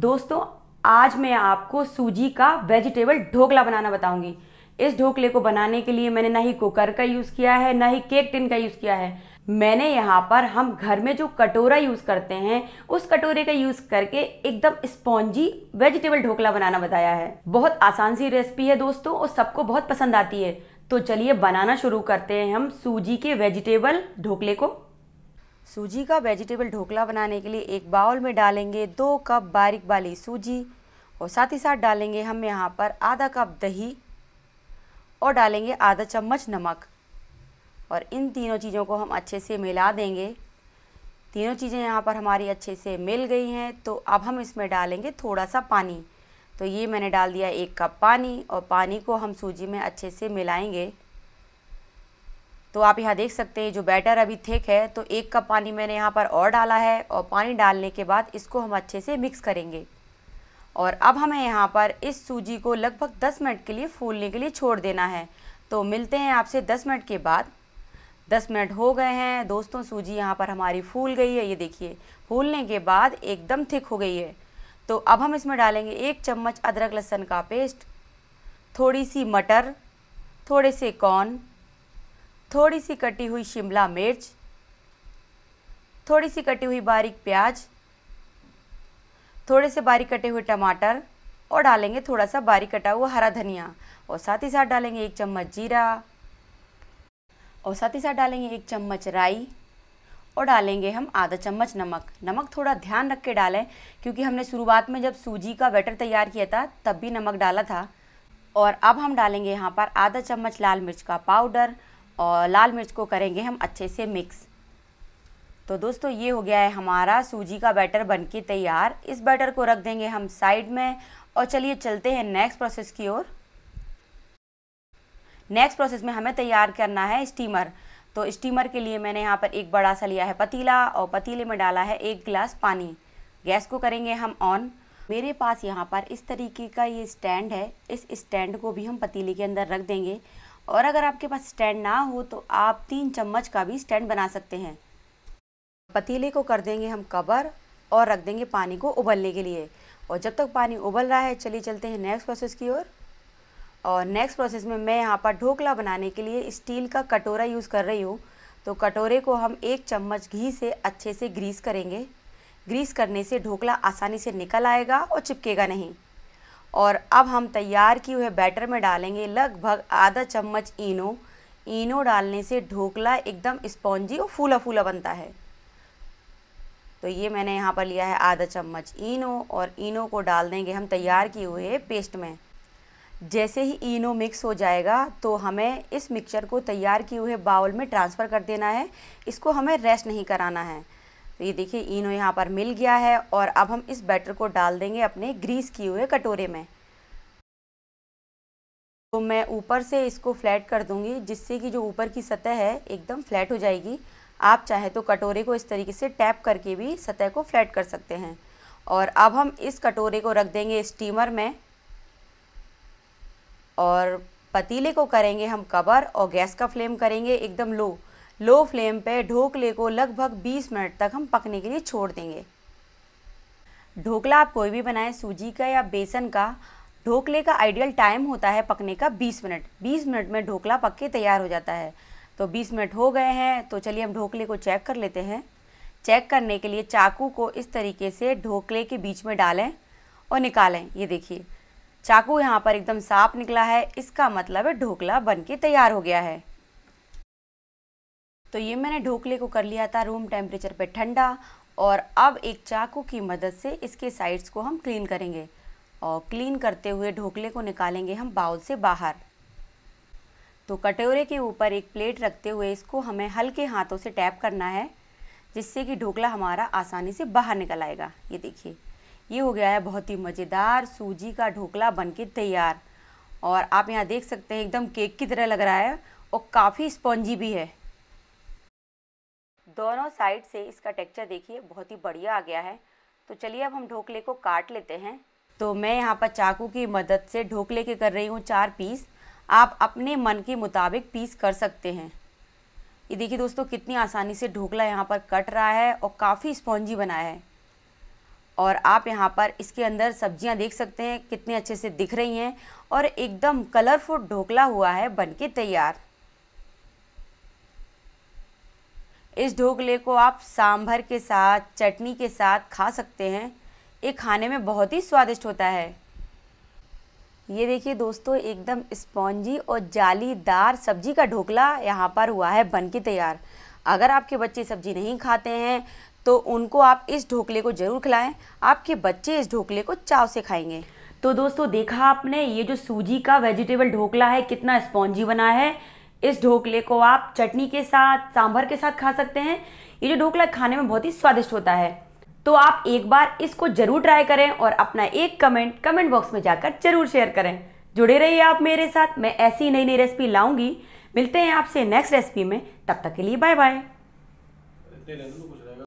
दोस्तों आज मैं आपको सूजी का वेजिटेबल ढोकला बनाना बताऊंगी इस ढोकले को बनाने के लिए मैंने ना ही कुकर का यूज़ किया है ना ही केक टिन का यूज़ किया है मैंने यहाँ पर हम घर में जो कटोरा यूज़ करते हैं उस कटोरे का यूज़ करके एकदम स्पॉन्जी वेजिटेबल ढोकला बनाना बताया है बहुत आसान सी रेसिपी है दोस्तों और सबको बहुत पसंद आती है तो चलिए बनाना शुरू करते हैं हम सूजी के वेजिटेबल ढोकले को सूजी का वेजिटेबल ढोकला बनाने के लिए एक बाउल में डालेंगे दो कप बारीक वाली सूजी और साथ ही साथ डालेंगे हम यहाँ पर आधा कप दही और डालेंगे आधा चम्मच नमक और इन तीनों चीज़ों को हम अच्छे से मिला देंगे तीनों चीज़ें यहाँ पर हमारी अच्छे से मिल गई हैं तो अब हम इसमें डालेंगे थोड़ा सा पानी तो ये मैंने डाल दिया एक कप पानी और पानी को हम सूजी में अच्छे से मिलाएंगे तो आप यहाँ देख सकते हैं जो बैटर अभी थिक है तो एक कप पानी मैंने यहाँ पर और डाला है और पानी डालने के बाद इसको हम अच्छे से मिक्स करेंगे और अब हमें यहाँ पर इस सूजी को लगभग 10 मिनट के लिए फूलने के लिए छोड़ देना है तो मिलते हैं आपसे 10 मिनट के बाद 10 मिनट हो गए हैं दोस्तों सूजी यहाँ पर हमारी फूल गई है ये देखिए फूलने के बाद एकदम थिक हो गई है तो अब हम इसमें डालेंगे एक चम्मच अदरक लहसुन का पेस्ट थोड़ी सी मटर थोड़े से कॉर्न थोड़ी सी कटी हुई शिमला मिर्च थोड़ी सी कटी हुई बारीक प्याज थोड़े से बारीक कटे हुए टमाटर और डालेंगे थोड़ा सा बारीक कटा हुआ हरा धनिया और साथ ही साथ डालेंगे एक चम्मच जीरा और साथ ही साथ डालेंगे एक चम्मच राई और डालेंगे हम आधा चम्मच नमक नमक थोड़ा ध्यान रख के डालें क्योंकि हमने शुरुआत में जब सूजी का बैटर तैयार किया था तब भी नमक डाला था और अब हम डालेंगे यहाँ पर आधा चम्मच लाल मिर्च का पाउडर और लाल मिर्च को करेंगे हम अच्छे से मिक्स तो दोस्तों ये हो गया है हमारा सूजी का बैटर बनके तैयार इस बैटर को रख देंगे हम साइड में और चलिए चलते हैं नेक्स्ट प्रोसेस की ओर नेक्स्ट प्रोसेस में हमें तैयार करना है स्टीमर तो स्टीमर के लिए मैंने यहाँ पर एक बड़ा सा लिया है पतीला और पतीले में डाला है एक गिलास पानी गैस को करेंगे हम ऑन मेरे पास यहाँ पर इस तरीके का ये स्टैंड है इस स्टैंड को भी हम पतीले के अंदर रख देंगे और अगर आपके पास स्टैंड ना हो तो आप तीन चम्मच का भी स्टैंड बना सकते हैं पतीले को कर देंगे हम कवर और रख देंगे पानी को उबलने के लिए और जब तक पानी उबल रहा है चलिए चलते हैं नेक्स्ट प्रोसेस की ओर और, और नेक्स्ट प्रोसेस में मैं यहाँ पर ढोकला बनाने के लिए स्टील का कटोरा यूज़ कर रही हूँ तो कटोरे को हम एक चम्मच घी से अच्छे से ग्रीस करेंगे ग्रीस करने से ढोकला आसानी से निकल आएगा और चिपकेगा नहीं और अब हम तैयार किए हुए बैटर में डालेंगे लगभग आधा चम्मच इनो इनो डालने से ढोकला एकदम स्पॉन्जी और फूला फूला बनता है तो ये मैंने यहाँ पर लिया है आधा चम्मच इनो और इनो को डाल देंगे हम तैयार किए हुए पेस्ट में जैसे ही इनो मिक्स हो जाएगा तो हमें इस मिक्सचर को तैयार किए हुए बाउल में ट्रांसफ़र कर देना है इसको हमें रेस्ट नहीं कराना है तो ये देखिए इनो यहाँ पर मिल गया है और अब हम इस बैटर को डाल देंगे अपने ग्रीस किए हुए कटोरे में तो मैं ऊपर से इसको फ्लैट कर दूंगी जिससे कि जो ऊपर की सतह है एकदम फ्लैट हो जाएगी आप चाहे तो कटोरे को इस तरीके से टैप करके भी सतह को फ्लैट कर सकते हैं और अब हम इस कटोरे को रख देंगे स्टीमर में और पतीले को करेंगे हम कवर और गैस का फ्लेम करेंगे एकदम लो लो फ्लेम पे ढोकले को लगभग 20 मिनट तक हम पकने के लिए छोड़ देंगे ढोकला आप कोई भी बनाएं सूजी का या बेसन का ढोकले का आइडियल टाइम होता है पकने का 20 मिनट 20 मिनट में ढोकला पक के तैयार हो जाता है तो 20 मिनट हो गए हैं तो चलिए हम ढोकले को चेक कर लेते हैं चेक करने के लिए चाकू को इस तरीके से ढोकले के बीच में डालें और निकालें ये देखिए चाकू यहाँ पर एकदम साफ निकला है इसका मतलब है ढोकला बन के तैयार हो गया है तो ये मैंने ढोकले को कर लिया था रूम टेम्परेचर पे ठंडा और अब एक चाकू की मदद से इसके साइड्स को हम क्लीन करेंगे और क्लीन करते हुए ढोकले को निकालेंगे हम बाउल से बाहर तो कटोरे के ऊपर एक प्लेट रखते हुए इसको हमें हल्के हाथों से टैप करना है जिससे कि ढोकला हमारा आसानी से बाहर निकल आएगा ये देखिए ये हो गया है बहुत ही मज़ेदार सूजी का ढोकला बनके तैयार और आप यहाँ देख सकते हैं एकदम केक की तरह लग रहा है और काफ़ी स्पॉन्जी भी है दोनों साइड से इसका टेक्चर देखिए बहुत ही बढ़िया आ गया है तो चलिए अब हम ढोकले को काट लेते हैं तो मैं यहाँ पर चाकू की मदद से ढोकले के कर रही हूँ चार पीस आप अपने मन के मुताबिक पीस कर सकते हैं ये देखिए दोस्तों कितनी आसानी से ढोकला यहाँ पर कट रहा है और काफ़ी स्पॉन्जी बना है और आप यहाँ पर इसके अंदर सब्जियाँ देख सकते हैं कितने अच्छे से दिख रही हैं और एकदम कलरफुल ढोकला हुआ है बनके तैयार इस ढोकले को आप सांभर के साथ चटनी के साथ खा सकते हैं ये खाने में बहुत ही स्वादिष्ट होता है ये देखिए दोस्तों एकदम स्पॉन्जी और जालीदार सब्जी का ढोकला यहाँ पर हुआ है बन के तैयार अगर आपके बच्चे सब्जी नहीं खाते हैं तो उनको आप इस ढोकले को ज़रूर खिलाएं आपके बच्चे इस ढोकले को चाव से खाएंगे तो दोस्तों देखा आपने ये जो सूजी का वेजिटेबल ढोकला है कितना स्पॉन्जी बना है इस ढोकले को आप चटनी के साथ सांभर के साथ खा सकते हैं ये जो ढोकला खाने में बहुत ही स्वादिष्ट होता है तो आप एक बार इसको जरूर ट्राई करें और अपना एक कमेंट कमेंट बॉक्स में जाकर जरूर शेयर करें जुड़े रहिए आप मेरे साथ मैं ऐसी नई नई रेसिपी लाऊंगी मिलते हैं आपसे नेक्स्ट रेसिपी में तब तक के लिए बाय बाय